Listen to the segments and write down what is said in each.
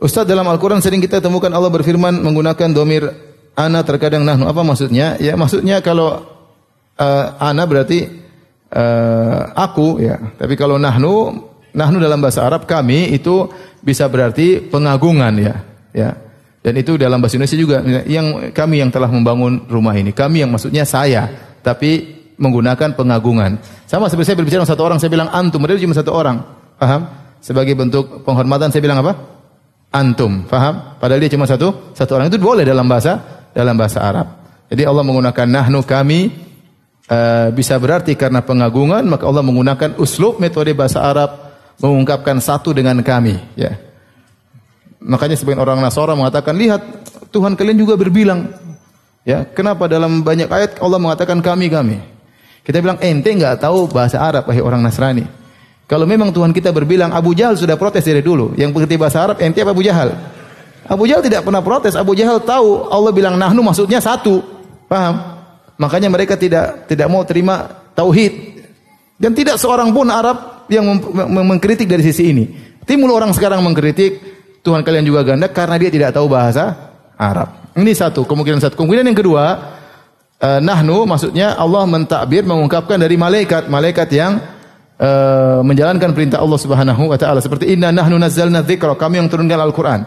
Ustaz dalam Al-Quran sering kita temukan Allah berfirman menggunakan domir ana terkadang nahnu. Apa maksudnya? Ya maksudnya kalau uh, ana berarti uh, aku ya. Tapi kalau nahnu, nahnu dalam bahasa Arab kami itu bisa berarti pengagungan ya. Ya. Dan itu dalam bahasa Indonesia juga yang kami yang telah membangun rumah ini. Kami yang maksudnya saya, tapi menggunakan pengagungan. Sama seperti saya berbicara dengan satu orang, saya bilang antum, mereka cuma satu orang. Paham? Sebagai bentuk penghormatan saya bilang apa? antum. Faham? Padahal dia cuma satu satu orang itu boleh dalam bahasa dalam bahasa Arab. Jadi Allah menggunakan nahnu kami uh, bisa berarti karena pengagungan maka Allah menggunakan uslub metode bahasa Arab mengungkapkan satu dengan kami, ya. Makanya sebagian orang Nasara mengatakan, "Lihat, Tuhan kalian juga berbilang." Ya, kenapa dalam banyak ayat Allah mengatakan kami-kami? Kita bilang ente nggak tahu bahasa Arab wahai orang Nasrani. Kalau memang Tuhan kita berbilang Abu Jahal sudah protes dari dulu, yang pengerti bahasa Arab ente apa Abu Jahal? Abu Jahal tidak pernah protes, Abu Jahal tahu Allah bilang nahnu maksudnya satu. Paham? Makanya mereka tidak tidak mau terima tauhid. Dan tidak seorang pun Arab yang mengkritik dari sisi ini. Timbul orang sekarang mengkritik Tuhan kalian juga ganda karena dia tidak tahu bahasa Arab. Ini satu kemungkinan satu. Kemungkinan yang kedua, eh, nahnu maksudnya Allah mentakbir mengungkapkan dari malaikat, malaikat yang Eh, menjalankan perintah Allah Subhanahu wa taala seperti inna nahnu nazzalna dzikra, kami yang turunkan Al-Qur'an.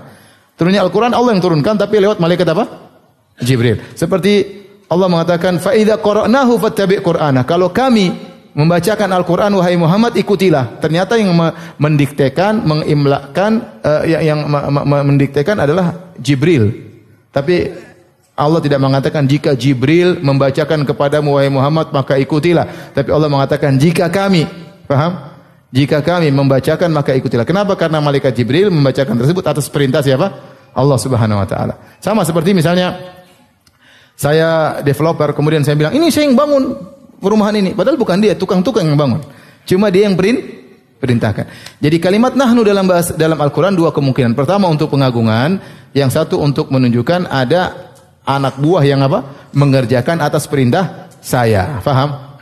Turunnya Al-Qur'an Allah yang turunkan tapi lewat malaikat apa? Jibril. Seperti Allah mengatakan fa idza qara'nahu fattabi' qur'ana. Kalau kami membacakan Al-Quran wahai Muhammad ikutilah. Ternyata yang mendiktekan, mengimlakan uh, eh, ya, yang, yang mendiktekan adalah Jibril. Tapi Allah tidak mengatakan jika Jibril membacakan kepadamu wahai Muhammad maka ikutilah. Tapi Allah mengatakan jika kami Paham? Jika kami membacakan maka ikutilah. Kenapa? Karena malaikat Jibril membacakan tersebut atas perintah siapa? Allah Subhanahu wa taala. Sama seperti misalnya saya developer kemudian saya bilang, "Ini saya yang bangun perumahan ini." Padahal bukan dia, tukang-tukang yang bangun. Cuma dia yang perin perintahkan. Jadi kalimat nahnu dalam bahas, dalam Al-Qur'an dua kemungkinan. Pertama untuk pengagungan, yang satu untuk menunjukkan ada anak buah yang apa? mengerjakan atas perintah saya. Faham?